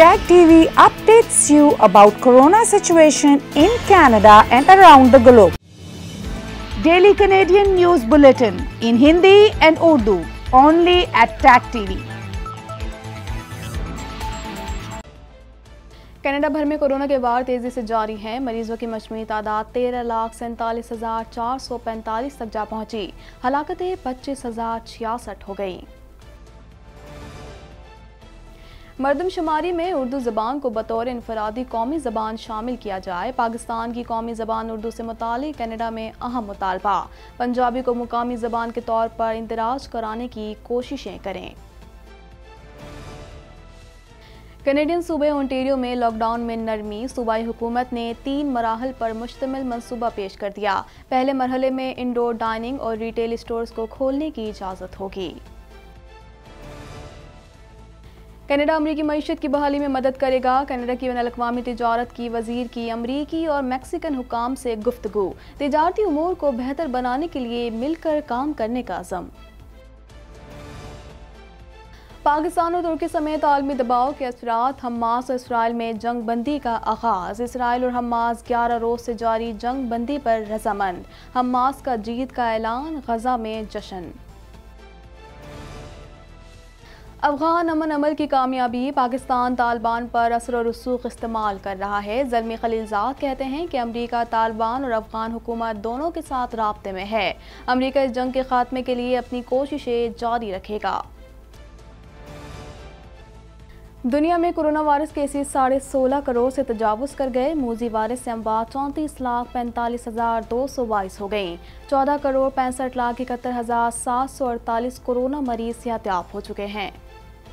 Tag TV updates you about corona situation in Canada and around the globe. Daily Canadian News Bulletin in Hindi and Urdu only at Tag TV. Canada भर में corona के वार तेज़ी से जारी हैं मरीजों की मजमू तादाद तेरह लाख सैंतालीस हज़ार चार सौ पैंतालीस तक जा पहुंची हलाकतें पच्चीस हज़ार छियासठ हो गई मरदमशुमारी में उर्दू ज़बान को बतौर इनफरादी कौमी ज़बान शामिल किया जाए पाकिस्तान की कौमी ज़बान उर्दू से मुतल कनाडा में अहम मुतालबा पंजाबी को मुकामी ज़बान के तौर पर इंदराज कराने की कोशिशें करें कनेडियन सूबे ओंटेरियो में लॉकडाउन में नरमी सूबाई हुकूमत ने तीन मराहल पर मुश्तमिल मनसूबा पेश कर दिया पहले मरहले में इंडोर डाइनिंग और रिटेल स्टोर्स को खोलने की इजाज़त होगी कनाडा अमरीकी मीशत की बहाली में मदद करेगा कनाडा की बैन अवी तजारत की वजीर की अमरीकी और मैक्सिकन हुकाम से गुफ्तु तजारती अमूर को बेहतर बनाने के लिए मिलकर काम करने का अज़म पाकिस्तान और तुर्की समेत आलमी दबाव के असरा हमास और इसराइल में जंग बंदी का आगाज़ इसराइल और हमास ग्यारह रोज़ से जारी जंग बंदी पर रजामंद हमास का जीत का ऐलान गजा में जश्न अफगान अमन अमल की कामयाबी पाकिस्तान तालिबान पर असर और रसूख इस्तेमाल कर रहा है जलमी खलीलजाद कहते हैं कि अमरीका तालिबान और अफगान हुकूमत दोनों के साथ रबते में है अमरीका इस जंग के खात्मे के लिए अपनी कोशिशें जारी रखेगा दुनिया में कोरोना वायरस केसेस साढ़े सोलह करोड़ से तजावज़ कर गए मोजी वायरस से अमवा चौंतीस लाख पैंतालीस हज़ार दो सौ बाईस हो गई चौदह करोड़ पैंसठ लाख इकहत्तर हज़ार सात सौ अड़तालीस कोरोना मरीज सेहतयाब हो चुके हैं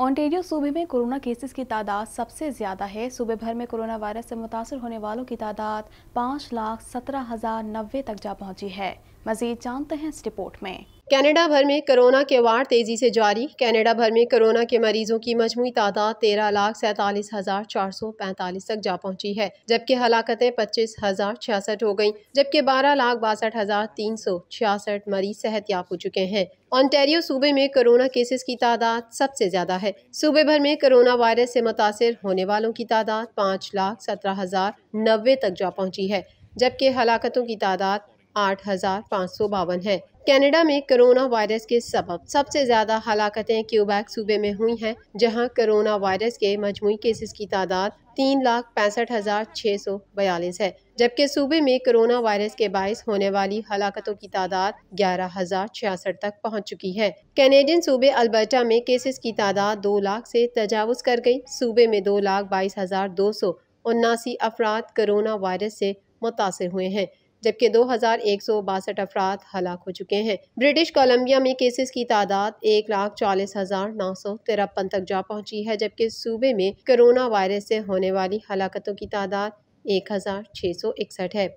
ऑन्टेरियो सूबे में कोरोना केसेस की तादाद सबसे ज़्यादा है सूबे भर में कोरोना वायरस से मुतासर होने वालों की तादाद पाँच लाख सत्रह हज़ार नब्बे तक जा पहुंची है मजीद जानते हैं इस रिपोर्ट में कनाडा भर में कोरोना के वार तेज़ी से जारी कनाडा भर में कोरोना के मरीजों की मजमू तादाद तेरह लाख सैंतालीस हज़ार चार सौ पैंतालीस तक जा पहुंची है जबकि हलाकतें पच्चीस हज़ार छियासठ हो गईं जबकि बारह लाख बासठ हज़ार तीन सौ छियासठ मरीज सेहत याब हो चुके हैं ऑनटेरियो सूबे में कोरोना केसेस की तादाद सबसे ज़्यादा है सूबे भर में कोरोना वायरस से मुतासर होने वालों की तादाद पाँच लाख सत्रह हज़ार नब्बे तक जा पहुँची है जबकि हलाकतों की तादाद आठ हजार पाँच सौ बावन है कनाडा में कोरोना वायरस के सबब सबसे ज़्यादा हलाकतें क्यूबैक सूबे में हुई हैं जहां कोरोना वायरस के मजमू केसेस की तादाद तीन लाख पैंसठ हज़ार छः सौ बयालीस है जबकि सूबे में कोरोना वायरस के बायस होने वाली हलाकतों की तादाद ग्यारह हज़ार छियासठ तक पहुंच चुकी है कैनेडियन सूबे अल्बर्टा में केसेस की तादाद दो लाख से तजावज़ कर गई सूबे में दो लाख बाईस हज़ार दो सौ उन्नासी अफराद कोरोना वायरस से मुतासर हुए हैं जबकि दो हज़ार एक सौ बासठ अफराद हलाक हो चुके हैं ब्रिटिश कोलंबिया में केसेस की तादाद एक लाख चालीस हज़ार नौ सौ तिरपन तक जा पहुंची है जबकि सूबे में कोरोना वायरस से होने वाली हलाकतों की तादाद एक हज़ार छः सौ इकसठ है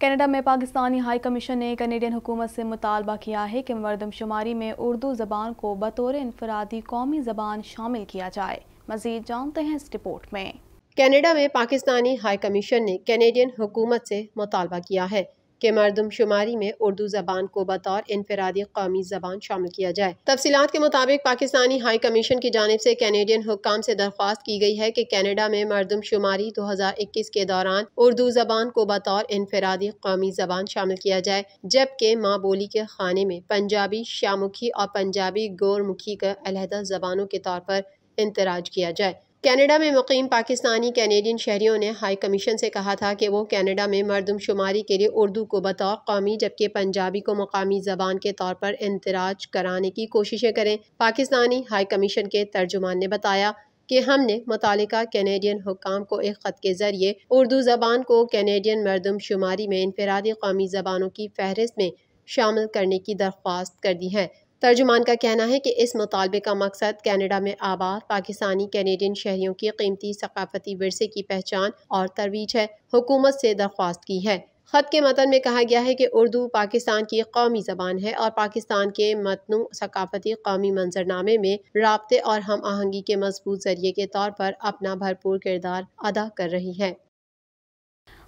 कनाडा में पाकिस्तानी हाई कमीशन ने कनेडियन हुकूमत से मुतालबा किया है कि मरदमशुमारी में उर्दू ज़बान को बतौर इनफरादी कौमी ज़बान शामिल किया जाए मज़ीद जानते हैं इस रिपोर्ट में कनाडा में पाकिस्तानी हाई कमीशन ने कैनेडियन हुकूमत से मुतालबा किया है कि मरदम शुमारी में उर्दू ज़बान को बतौर इनफरादी कौमी ज़बान शामिल किया जाए तफसीत के मुताबिक पाकिस्तानी हाई कमीशन की जानब से कैनेडियन हुकाम से दरख्वास्त की गई है कि कैनेडा में मरदम शुमारी दो हज़ार इक्कीस के दौरान उर्दू ज़बान को बतौर इनफरादी कौमी ज़बान शामिल किया जाए जबकि माँ बोली के खाने में पंजाबी शामुखी और पंजाबी गोरमुखी का अलहदा ज़बानों के तौर पर इंतराज किया जाए कनाडा में मुकम पाकिस्तानी कैनेडियन शहरीों ने हाई कमीशन से कहा था कि वो कनाडा में मरदमशुमारी के लिए उर्दू को बतौर कौमी जबकि पंजाबी को मकामी जबान के तौर पर इंदराज कराने की कोशिशें करें पाकिस्तानी हाई कमीशन के तर्जुमान ने बताया कि हमने मुतल कैनेडियन हुकाम को एक ख़त के ज़रिए उर्दू ज़बान को कैनेडियन मरदमशुमारी में इनफरादी कौमी ज़बानों की फहरस्त में शामिल करने की दरख्वास्त कर दी है तर्जुमान का कहना है कि इस मुतालबे का मकसद कैनेडा में आबाद पाकिस्तानी कैनेडियन शहरीों की कीमती सकाफती वरसे की पहचान और तरवीज है हुकूमत से दरख्वास्त की है ख़त के मतन में कहा गया है कि उर्दू पाकिस्तान की कौमी ज़बान है और पाकिस्तान के मतनू सकाफती कौमी मंजरनामे में रबते और हम आहंगी के मजबूत जरिए के तौर पर अपना भरपूर किरदार अदा कर रही है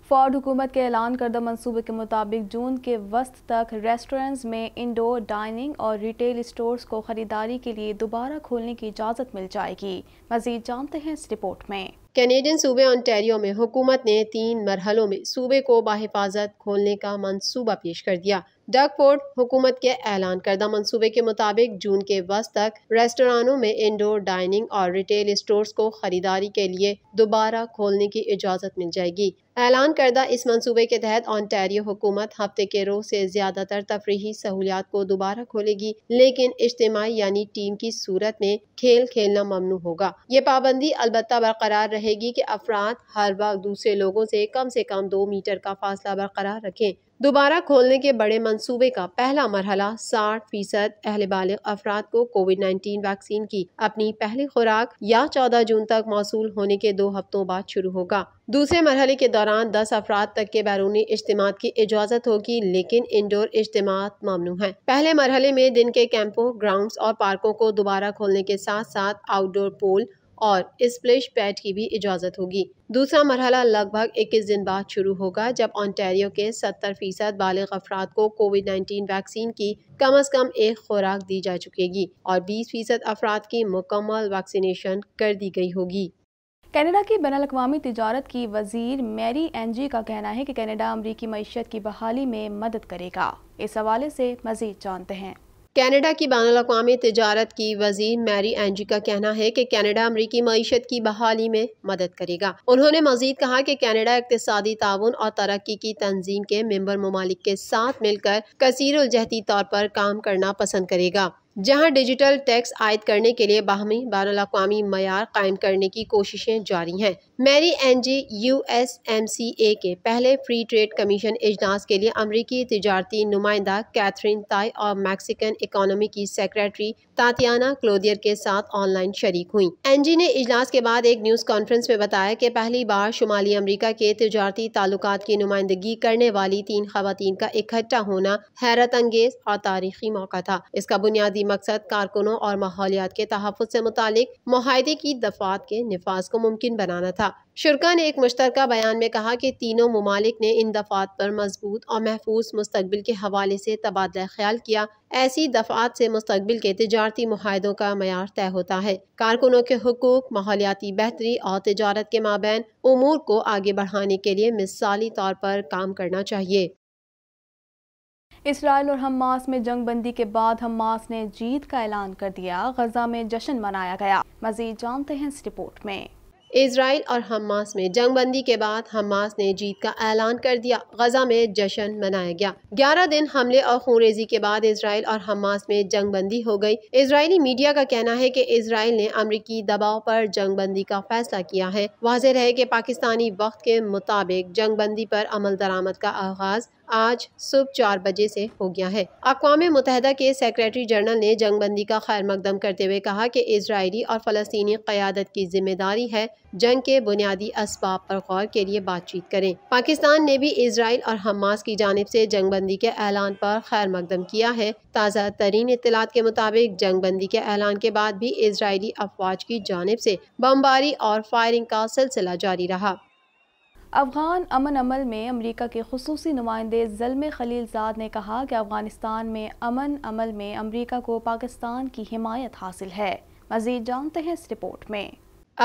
फॉर्ड हुकूमत के ऐलान करदा मनसूबे के मुताबिक जून के वस्त तक रेस्टोरेंट्स में इंडोर डाइनिंग और रिटेल स्टोर्स को ख़रीदारी के लिए दोबारा खोलने की इजाज़त मिल जाएगी मजीद जानते हैं इस रिपोर्ट में कैनेडियन सूबे ऑनटेरियो में हुकूमत ने तीन मरहलों में सूबे को बाहिफाजत खोलने का मनसूबा पेश कर दिया डकपोर्ट हुकूमत के ऐलान करदा मनसूबे के मुताबिक जून के वस्त तक रेस्टोरानों में इंडोर डाइनिंग और रिटेल स्टोर्स को खरीदारी के लिए दोबारा खोलने की इजाज़त मिल जाएगी ऐलान करदा इस मनसूबे के तहत ऑनटेरियो हुकूमत हफ्ते के रोज से ज़्यादातर तफरी सहूलियात को दोबारा खोलेगी लेकिन इज्तमी यानी टीम की सूरत में खेल खेलना ममनू होगा ये पाबंदी अलबत् बरकरार रहेगी कि अफराद हर वक्त दूसरे लोगों से कम से कम दो मीटर का फासला बरकरार रखें दोबारा खोलने के बड़े मंसूबे का पहला मरहला साठ फीसद अहल बाल अफराद को कोविड नाइन्टीन वैक्सीन की अपनी पहली खुराक या चौदह जून तक मौसू होने के दो हफ्तों बाद शुरू होगा दूसरे मरहले के दौरान दस अफराद तक के बैरूनी इज्तम की इजाज़त होगी लेकिन इंडोर इज्तम ममनू है पहले मरहले में दिन के कैंपों ग्राउंड और पार्कों को दोबारा खोलने के साथ साथ आउटडोर पोल और स्प्लिश पैड की भी इजाज़त होगी दूसरा मरहला लगभग 21 दिन बाद शुरू होगा जब ऑनटेरियो के 70 फीसद बालग अफराद को कोविड 19 वैक्सीन की कम अज कम एक खुराक दी जा चुकेगी और 20 फीसद अफराद की मुकम्मल वैक्सीनेशन कर दी गई होगी कनाडा की बैन अवी तजारत की वजीर मैरी एनजी का कहना है कि कनाडा अमरीकी मीशत की बहाली में मदद करेगा इस हवाले से मजीद जानते हैं कनाडा की बैन अवी तजारत की वजीर मैरी एनजी का कहना है कि कनाडा अमरीकी मीशत की बहाली में मदद करेगा उन्होंने मजीद कहा कि कनाडा इकतदी ताउन और तरक्की की तंजीम के मेम्बर ममालिक के साथ मिलकर कसीर उजहती तौर पर काम करना पसंद करेगा जहां डिजिटल टैक्स आयद करने के लिए बाहमी बैन अवी मैार कायम करने की कोशिशें जारी हैं मैरी एन जी U S M C A के पहले फ्री ट्रेड कमीशन इजलास के लिए अमरीकी तजारती नुमाइंदा कैथरीन ताई और मैक्सिकन इकानमी की सेक्रेटरी तातियाना क्लोदियर के साथ ऑनलाइन शरीक हुई एन जी ने इजलास के बाद एक न्यूज़ कॉन्फ्रेंस में बताया कि पहली बार शुमाली अमरीका के तजारती ताल्लुक की नुमाइंदगी करने वाली तीन खातन का इकट्ठा होना हैरत अंगेज और तारीखी मौका था इसका बुनियादी जाली मकसद कारकुनों और माहौलियात के तहफ़ से मुतल माहे की दफात के नफाज को मुमकिन बनाना था शुरा ने एक मुश्तर बयान में कहा कि तीनों ममालिक ने इन दफात पर मजबूत और महफूज मुस्तबिल के हवाले से तबादला ख्याल किया ऐसी दफात से मुस्तबिल के तजारती माहों का मैार तय होता है कारकुनों के हकूक माहौलियाती बेहतरी और तजारत के माबे अमूर को आगे बढ़ाने के लिए मिसाली तौर पर काम करना चाहिए इसराइल और हमास में जंग बंदी के बाद हमास ने जीत का ऐलान कर दिया गजा में जश्न मनाया गया मजीद जानते हैं इस रिपोर्ट में इसराइल और हमास में जंग बंदी के बाद हमास ने जीत का ऐलान कर दिया गजा में जश्न मनाया गया ग्यारह दिन हमले और खूनरेजी के बाद इसराइल और हमास में जंग बंदी हो गई इसराइली मीडिया का कहना है कि इसराइल ने अमरीकी दबाव पर बंदी का फैसला किया है वाजिर है कि पाकिस्तानी वक्त के मुताबिक जंग बंदी पर अमल दरामद का आगाज आज सुबह चार बजे से हो गया है अकवा मुतहदा के सेक्रेटरी जनरल ने जंगबंदी का खैर मकदम करते हुए कहा कि इसराइली और फलस्तनी क्यादत की जिम्मेदारी है जंग के बुनियादी इसबाब पर गौर के लिए बातचीत करें पाकिस्तान ने भी इसराइल और हमास की जानब से जंगबंदी के ऐलान पर खैर मकदम किया है ताज़ा तरीन इतलात के मुताबिक जंगबंदी के ऐलान के बाद भी इसराइली अफवाज की जानब से बमबारी और फायरिंग का सिलसिला जारी रहा अफगान अमन अमल में अमरीका के खसूस नुमाइंदे जलम खलीलजाद ने कहा कि अफगानिस्तान में अमन अमल में अमरीका को पाकिस्तान की हिमायत हासिल है मजीद जानते हैं इस रिपोर्ट में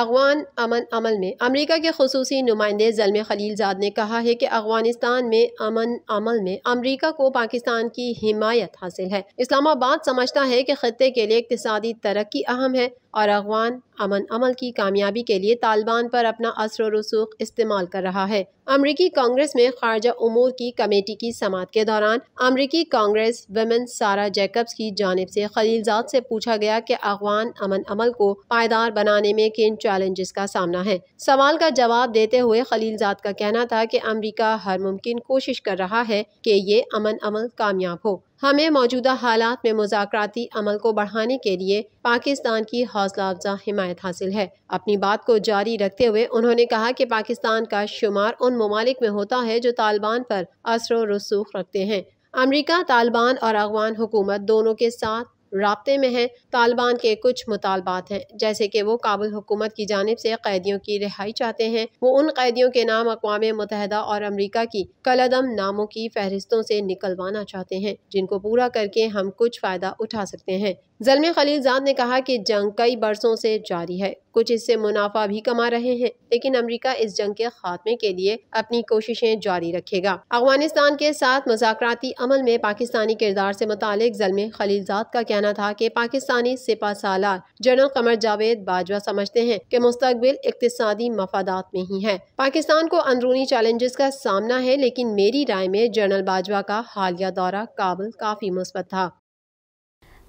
अफगान अमन अमल में अमेरिका के खसूस नुमाइंदे जलम खलीलजाद ने कहा है कि अफगानिस्तान में अमन अमल में अमेरिका को पाकिस्तान की हिमायत हासिल है इस्लामाबाद समझता है कि खत्े के लिए इकतदी तरक्की अहम है और अफगान अमन अमल की कामयाबी के लिए तालिबान पर अपना असर रसूख इस्तेमाल कर रहा है अमरीकी कांग्रेस में खारजा उमूर की कमेटी की समात के दौरान अमरीकी कांग्रेस वेमेन सारा जैकब्स की जानब से खलीलजाद से पूछा गया कि अफगान अमन अमल को पायदार बनाने में किन चैलेंजेस का सामना है सवाल का जवाब देते हुए खलीलजाद का कहना था कि अमरीका हर मुमकिन कोशिश कर रहा है कि ये अमन अमल कामयाब हो हमें मौजूदा हालात में मुजाकती अमल को बढ़ाने के लिए पाकिस्तान की हौसला अफजा हिमायत हासिल है अपनी बात को जारी रखते हुए उन्होंने कहा कि पाकिस्तान का शुमार उन ममालिक में होता है जो तालिबान पर असर रसूख रखते हैं अमरीका तालिबान और अफगान हुकूमत दोनों के साथ रबते में हैं तालिबान के कुछ मुतालबात हैं जैसे कि वो काबुल हुकूमत की जानब से कैदियों की रिहाई चाहते हैं वो उन कैदियों के नाम अकवा मुतहदा और अमरीका की कलदम नामों की फहरिस्तों से निकलवाना चाहते हैं जिनको पूरा करके हम कुछ फ़ायदा उठा सकते हैं जलमे खलीलजाद ने कहा कि जंग कई बरसों से जारी है कुछ इससे मुनाफा भी कमा रहे हैं लेकिन अमरीका इस जंग के खात्मे के लिए अपनी कोशिशें जारी रखेगा अफगानिस्तान के साथ मजाकती अमल में पाकिस्तानी किरदार से मुतालिक जलमे खलीलजाद का कहना था कि पाकिस्तानी सिपा सालार जनरल कमर जावेद बाजवा समझते हैं कि मुस्तबिल इकतदी मफादात में ही है पाकिस्तान को अंदरूनी चैलेंजेस का सामना है लेकिन मेरी राय में जनरल बाजवा का हालिया दौरा काबुल काफी मुस्बत था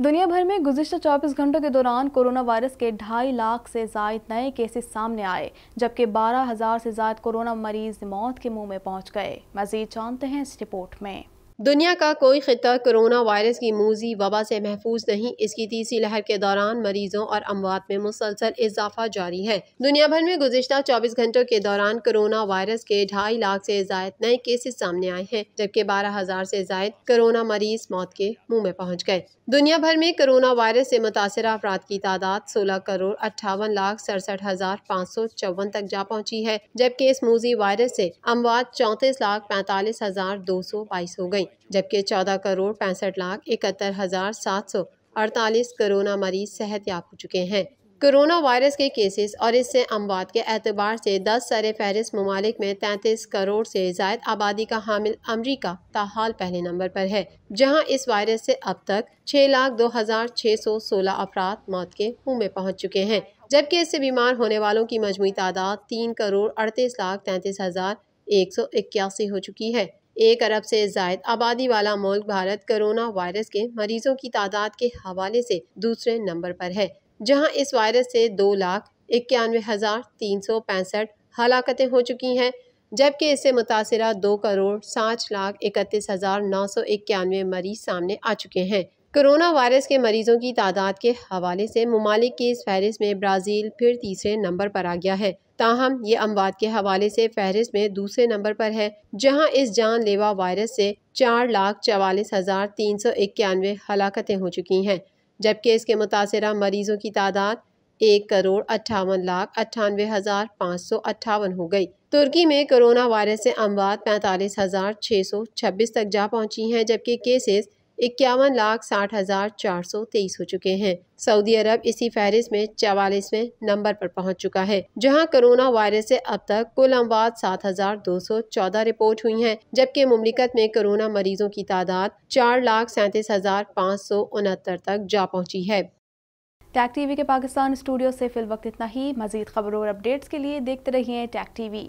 दुनिया भर में गुजशत 24 घंटों के दौरान कोरोना वायरस के ढाई लाख से जायद नए केसेस सामने आए जबकि 12,000 से जायद कोरोना मरीज मौत के मुंह में पहुंच गए मजीद जानते हैं इस रिपोर्ट में दुनिया का कोई खत्ता कोरोना वायरस की मूजी वबा से महफूज नहीं इसकी तीसरी लहर के दौरान मरीजों और अमवात में मुसलसल इजाफा जारी है दुनिया भर में गुजशत चौबीस घंटों के दौरान कोरोना वायरस के ढाई लाख से जायद नए केसेस सामने आए हैं जबकि बारह हजार से जायद कोरोना मरीज मौत के मुँह में पहुँच गए दुनिया भर में कोरोना वायरस ऐसी मुतासर अफराद की तादाद सोलह करोड़ अट्ठावन लाख सड़सठ हजार पाँच सौ चौवन तक जा पहुँची है जबकि इस मूजी वायरस ऐसी अमवात चौंतीस लाख पैंतालीस हजार दो सौ बाईस हो गयी जबकि चौदह करोड़ पैंसठ लाख इकहत्तर हज़ार सात सौ अड़तालीस कोरोना मरीज सेहत याब हो चुके हैं कोरोना वायरस के केसेस और इससे अमवात के एतबार से दस सर फहरिस्त ममालिक में तैंतीस करोड़ से जायद आबादी का हामिल अमरीका ताहाल पहले नंबर पर है जहां इस वायरस से अब तक छह लाख दो हज़ार छः सौ सोलह अफराद मौत के मुँह में पहुँच चुके हैं जबकि इससे बीमार होने वालों की मजमू तादाद तीन करोड़ अड़तीस लाख तैंतीस हज़ार एक सौ इक्यासी हो चुकी है एक अरब से जायद आबादी वाला मुल्क भारत कोरोना वायरस के मरीजों की तादाद के हवाले से दूसरे नंबर पर है जहां इस वायरस से दो लाख इक्यानवे हज़ार तीन सौ पैंसठ हलाकतें हो चुकी हैं जबकि इससे मुतासर दो करोड़ सात लाख इकतीस हज़ार नौ सौ इक्यानवे मरीज सामने आ चुके हैं कोरोना वायरस के मरीजों की तादाद के हवाले से ममालिक की इस फहरिस्त में ब्राज़ील फिर तीसरे नंबर पर आ गया है ताहम ये अमवात के हवाले से फहरिस्त में दूसरे नंबर पर है जहां इस जानलेवा वायरस से चार लाख चवालीस हज़ार तीन सौ इक्यानवे हलाकतें हो चुकी हैं जबकि इसके मुतासर मरीजों की तादाद एक करोड़ अट्ठावन लाख अट्ठानवे हज़ार पाँच सौ अट्ठावन हो गई तुर्की में कोरोना वायरस से अमवात पैंतालीस हज़ार छः सौ छब्बीस तक जा पहुंची हैं जबकि केसेस इक्यावन लाख साठ हज़ार चार सौ तेईस हो चुके हैं सऊदी अरब इसी फहरिस्त में चवालीसवें नंबर पर पहुंच चुका है जहां कोरोना वायरस से अब तक कुल अमवात सात हजार दो सौ चौदह रिपोर्ट हुई हैं, जबकि मुमलिकत में कोरोना मरीजों की तादाद चार लाख सैंतीस हजार पाँच सौ उनहत्तर तक जा पहुंची है टैक टीवी के पाकिस्तान स्टूडियो से फिल वक्त इतना ही मजीद खबरों और अपडेट्स के लिए देखते रहिए टैक टीवी